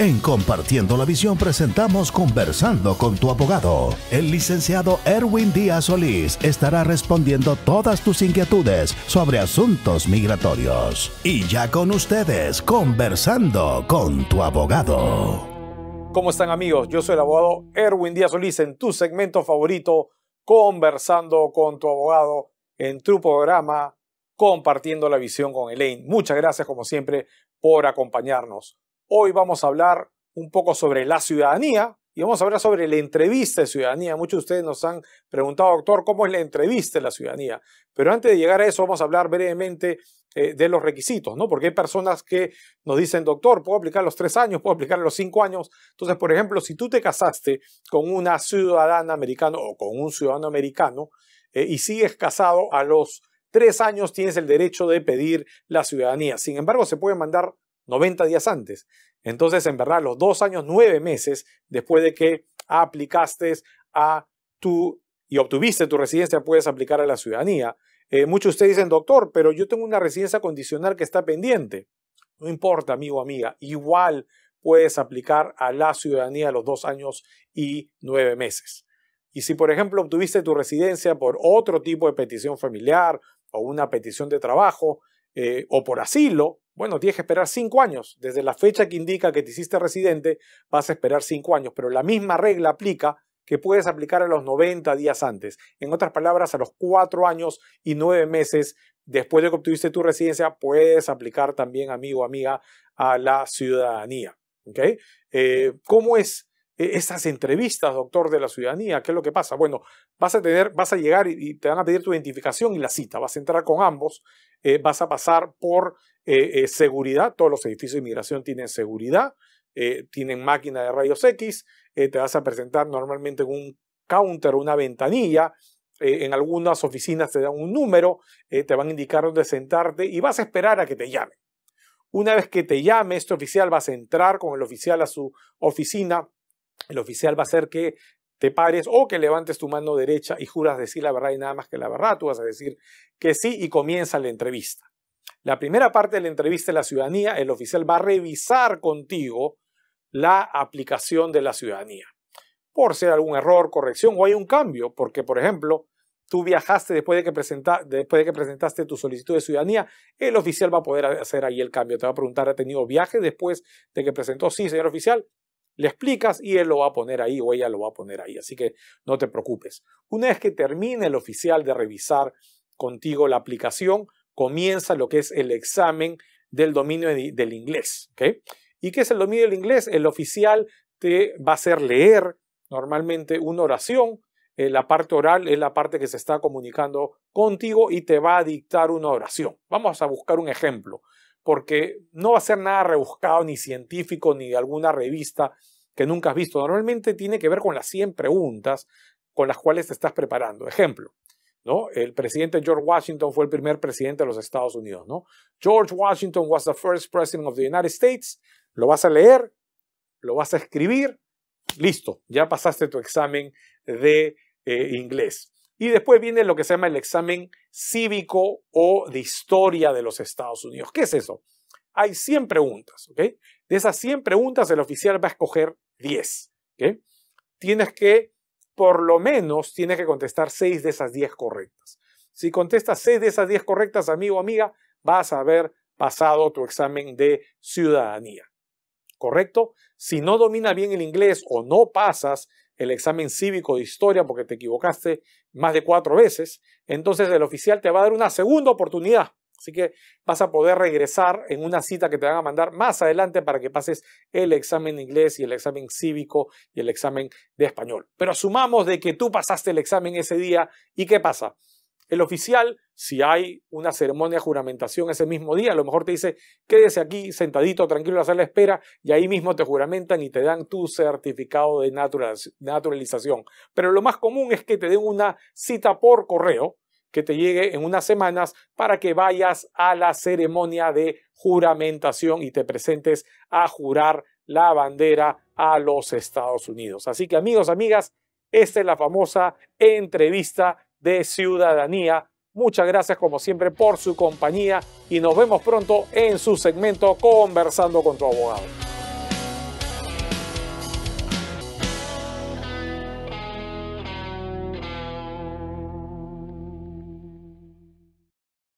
En Compartiendo la Visión presentamos Conversando con tu abogado. El licenciado Erwin Díaz Solís estará respondiendo todas tus inquietudes sobre asuntos migratorios. Y ya con ustedes, Conversando con tu abogado. ¿Cómo están amigos? Yo soy el abogado Erwin Díaz Solís en tu segmento favorito, Conversando con tu abogado, en tu programa Compartiendo la Visión con Elaine. Muchas gracias como siempre por acompañarnos. Hoy vamos a hablar un poco sobre la ciudadanía y vamos a hablar sobre la entrevista de ciudadanía. Muchos de ustedes nos han preguntado, doctor, ¿cómo es la entrevista de la ciudadanía? Pero antes de llegar a eso, vamos a hablar brevemente eh, de los requisitos, ¿no? Porque hay personas que nos dicen, doctor, puedo aplicar los tres años, puedo aplicar los cinco años. Entonces, por ejemplo, si tú te casaste con una ciudadana americana o con un ciudadano americano eh, y sigues casado a los tres años, tienes el derecho de pedir la ciudadanía. Sin embargo, se puede mandar 90 días antes. Entonces, en verdad, los dos años, nueve meses después de que aplicaste a tu y obtuviste tu residencia, puedes aplicar a la ciudadanía. Eh, muchos de ustedes dicen, doctor, pero yo tengo una residencia condicional que está pendiente. No importa, amigo o amiga, igual puedes aplicar a la ciudadanía los dos años y nueve meses. Y si, por ejemplo, obtuviste tu residencia por otro tipo de petición familiar o una petición de trabajo eh, o por asilo, bueno, tienes que esperar cinco años. Desde la fecha que indica que te hiciste residente, vas a esperar cinco años, pero la misma regla aplica que puedes aplicar a los 90 días antes. En otras palabras, a los cuatro años y nueve meses después de que obtuviste tu residencia, puedes aplicar también, amigo o amiga, a la ciudadanía. ¿Okay? Eh, ¿Cómo es? Eh, esas entrevistas, doctor de la ciudadanía, ¿qué es lo que pasa? Bueno, vas a tener, vas a llegar y, te van a pedir tu identificación y la cita, vas a entrar con ambos, eh, vas a pasar por eh, eh, seguridad, todos los edificios de inmigración tienen seguridad, eh, tienen máquina de rayos X, te vas a presentar normalmente en un counter, una ventanilla, en algunas oficinas te dan un número, te van a indicar dónde sentarte y vas a esperar a que te llamen. Una vez que te llame este oficial, vas a entrar con el oficial a su oficina, el oficial va a hacer que te pares o que levantes tu mano derecha y juras decir la verdad y nada más que la verdad, tú vas a decir que sí y comienza la entrevista. La primera parte de la entrevista de la ciudadanía, el oficial va a revisar contigo la aplicación de la ciudadanía. Por si hay algún error, corrección o hay un cambio, porque por ejemplo, tú viajaste después de, que después de que presentaste tu solicitud de ciudadanía, el oficial va a poder hacer ahí el cambio. Te va a preguntar, ¿ha tenido viaje después de que presentó? Sí, señor oficial, le explicas y él lo va a poner ahí o ella lo va a poner ahí. Así que no te preocupes. Una vez que termine el oficial de revisar contigo la aplicación, comienza lo que es el examen del dominio del inglés. ¿Y qué es el dominio del inglés? El oficial te va a hacer leer normalmente una oración. Eh, la parte oral es la parte que se está comunicando contigo y te va a dictar una oración. Vamos a buscar un ejemplo, porque no va a ser nada rebuscado ni científico ni de alguna revista que nunca has visto. Normalmente tiene que ver con las 100 preguntas con las cuales te estás preparando. Ejemplo, ¿no? El presidente George Washington fue el primer presidente de los Estados Unidos, ¿no? George Washington was the first president of the United States. Lo vas a leer, lo vas a escribir, listo, ya pasaste tu examen de eh, inglés. Y después viene lo que se llama el examen cívico o de historia de los Estados Unidos. ¿Qué es eso? Hay 100 preguntas, ¿ok? De esas 100 preguntas, el oficial va a escoger 10, ¿ok? Tienes que por lo menos tienes que contestar 6 de esas 10 correctas. Si contestas 6 de esas 10 correctas, amigo o amiga, vas a haber pasado tu examen de ciudadanía. ¿Correcto? Si no domina bien el inglés o no pasas el examen cívico de historia porque te equivocaste más de cuatro veces, entonces el oficial te va a dar una segunda oportunidad Así que vas a poder regresar en una cita que te van a mandar más adelante para que pases el examen de inglés y el examen cívico y el examen de español. Pero sumamos de que tú pasaste el examen ese día y ¿qué pasa? El oficial, si hay una ceremonia de juramentación ese mismo día, a lo mejor te dice, quédese aquí sentadito, tranquilo, a hacer la espera, y ahí mismo te juramentan y te dan tu certificado de naturalización. Pero lo más común es que te den una cita por correo, que te llegue en unas semanas para que vayas a la ceremonia de juramentación y te presentes a jurar la bandera a los Estados Unidos. Así que amigos, amigas, esta es la famosa entrevista de ciudadanía. Muchas gracias como siempre por su compañía y nos vemos pronto en su segmento Conversando con tu abogado.